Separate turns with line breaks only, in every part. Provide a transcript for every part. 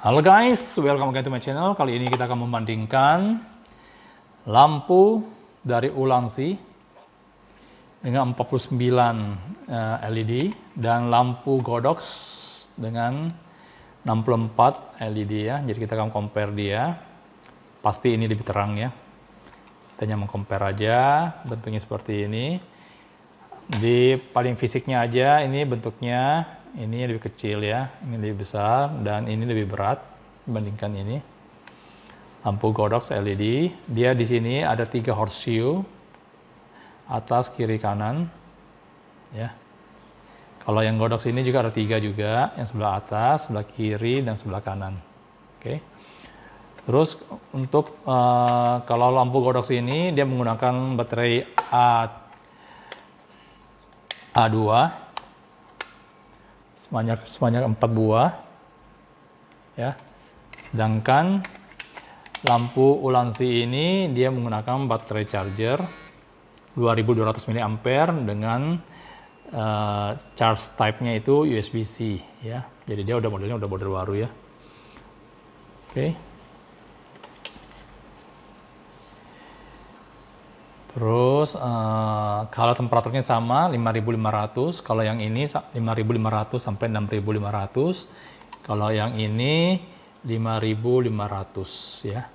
Halo guys, welcome back to my channel. Kali ini kita akan membandingkan lampu dari Ulansi dengan 49 eh, LED dan lampu Godox dengan 64 LED ya. Jadi kita akan compare dia. Pasti ini lebih terang ya. Kita hanya mengcompare aja bentuknya seperti ini. Di paling fisiknya aja ini bentuknya ini lebih kecil ya, ini lebih besar, dan ini lebih berat dibandingkan ini. Lampu Godox LED, dia di sini ada tiga horseshoe, atas, kiri, kanan, ya. Kalau yang Godox ini juga ada tiga juga, yang sebelah atas, sebelah kiri, dan sebelah kanan. Oke. Okay. Terus untuk uh, kalau lampu Godox ini dia menggunakan baterai A A2 sebanyak sebanyak empat buah. Ya. Sedangkan lampu Ulansi ini dia menggunakan baterai charger 2200 mAh dengan uh, charge type-nya itu USB-C ya. Jadi dia udah modelnya udah model baru ya. Oke. Okay. Terus uh, kalau temperaturnya sama 5500, kalau yang ini 5500 sampai 6500. Kalau yang ini 5500 ya.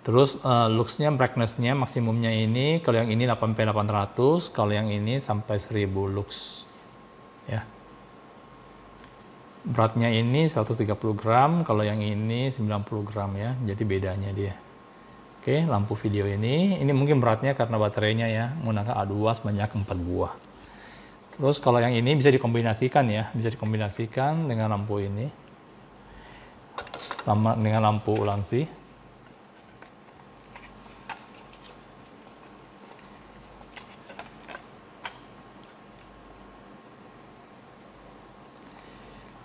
Terus uh, looks-nya, brightness-nya maksimumnya ini, kalau yang ini 8800, kalau yang ini sampai 1000 lux. Ya. Beratnya ini 130 gram, kalau yang ini 90 gram ya. Jadi bedanya dia. Oke, lampu video ini. Ini mungkin beratnya karena baterainya ya, menggunakan A2 sebanyak 4 buah. Terus kalau yang ini bisa dikombinasikan ya, bisa dikombinasikan dengan lampu ini. Dengan lampu ulang sih.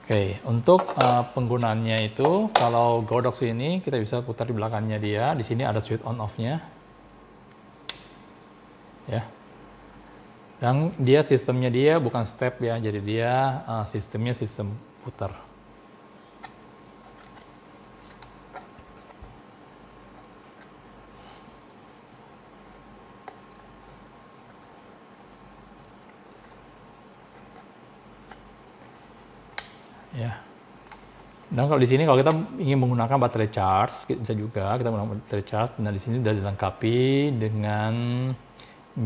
Oke, untuk uh, penggunaannya itu, kalau Godox ini kita bisa putar di belakangnya dia. Di sini ada switch on off-nya. Ya. Dan dia sistemnya dia bukan step ya, jadi dia uh, sistemnya sistem putar. Ya. Dan kalau di sini kalau kita ingin menggunakan baterai charge, bisa juga kita menggunakan baterai charge. Nah di sini sudah dilengkapi dengan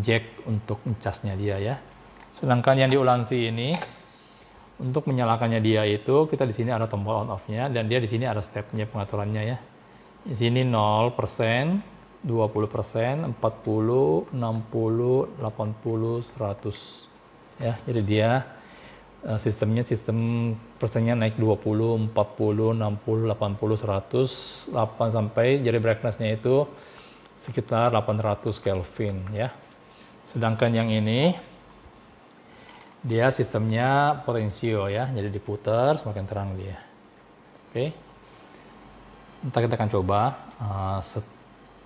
jack untuk ngecasnya dia ya. Sedangkan yang di ini untuk menyalakannya dia itu kita di sini ada tombol on off-nya dan dia di sini ada stepnya pengaturannya ya. Di sini 0%, 20%, 40, 60, 80, 100 ya. Jadi dia Eh, sistemnya sistem persennya naik 20, 40, 60, 80, 100, 8 sampai jadi brightnessnya itu sekitar 800 Kelvin ya. Sedangkan yang ini dia sistemnya potensio ya, jadi diputar semakin terang dia. Oke. Okay. Entah kita akan coba uh,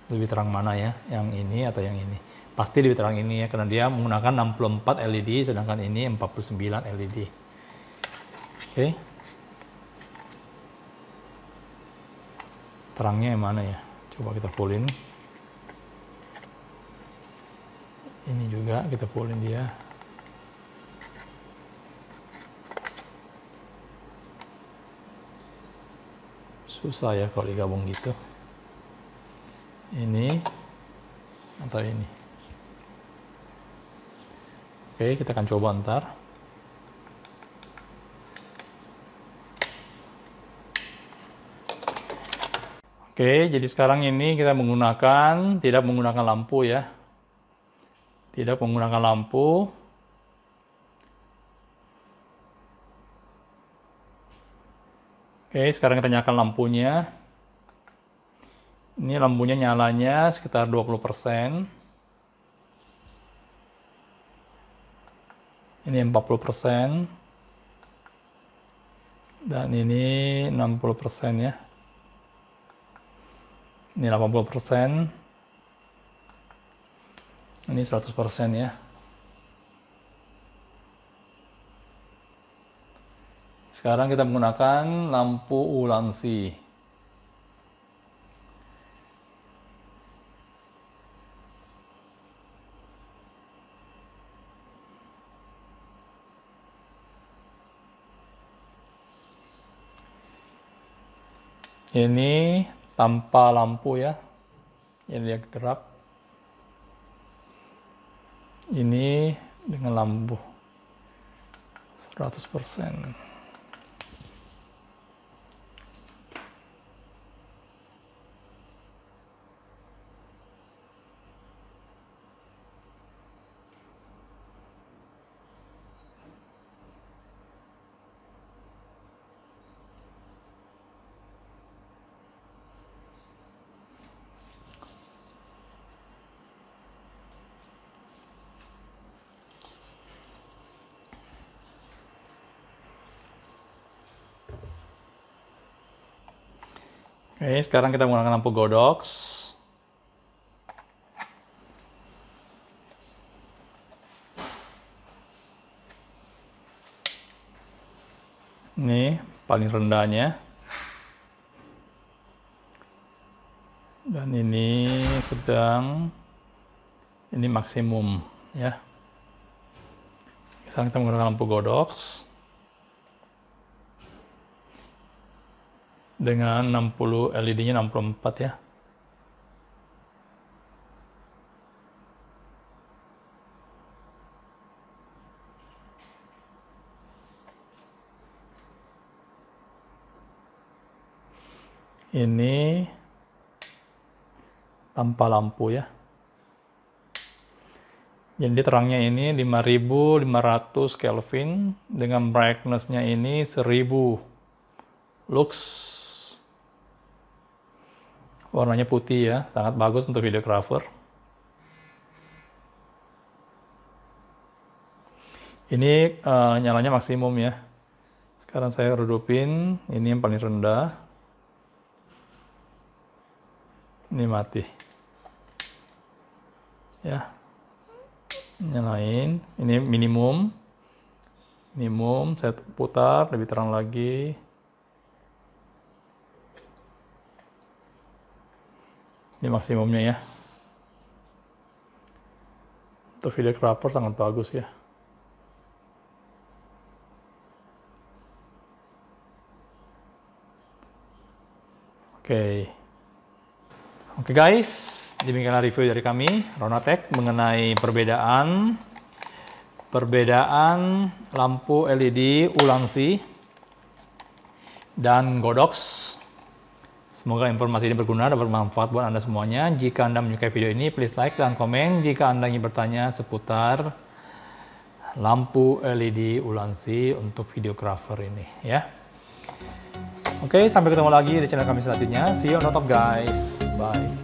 lebih terang mana ya, yang ini atau yang ini pasti lebih terang ini ya karena dia menggunakan 64 LED sedangkan ini 49 LED oke okay. terangnya yang mana ya coba kita in ini juga kita in dia susah ya kalau digabung gitu ini atau ini Oke, kita akan coba ntar. Oke, jadi sekarang ini kita menggunakan, tidak menggunakan lampu ya. Tidak menggunakan lampu. Oke, sekarang kita nyalakan lampunya. Ini lampunya nyalanya sekitar 20%. ini 40% dan ini 60% ya ini 80% ini 100% ya sekarang kita menggunakan lampu ulansi ini tanpa lampu ya ini dia gerak. ini dengan lampu 100% Oke, sekarang kita menggunakan lampu godox. Ini paling rendahnya. Dan ini sedang ini maksimum ya. Sekarang kita menggunakan lampu godox. dengan 60 LED-nya 64 ya. Ini tanpa lampu ya. Jadi terangnya ini 5500 Kelvin dengan brightness-nya ini 1000 lux warnanya putih ya sangat bagus untuk videographer ini uh, nyalanya maksimum ya sekarang saya redupin ini yang paling rendah ini mati ya nyalain ini minimum minimum saya putar lebih terang lagi ini maksimumnya ya untuk video crapper sangat bagus ya oke okay. oke okay guys demikianlah review dari kami Ronatek mengenai perbedaan perbedaan lampu LED Ulansi dan Godox Semoga informasi ini berguna dan bermanfaat buat Anda semuanya. Jika Anda menyukai video ini, please like dan komen. Jika Anda ingin bertanya seputar lampu LED Ulansi untuk videographer ini ya. Oke, sampai ketemu lagi di channel kami selanjutnya. See you on the top guys. Bye.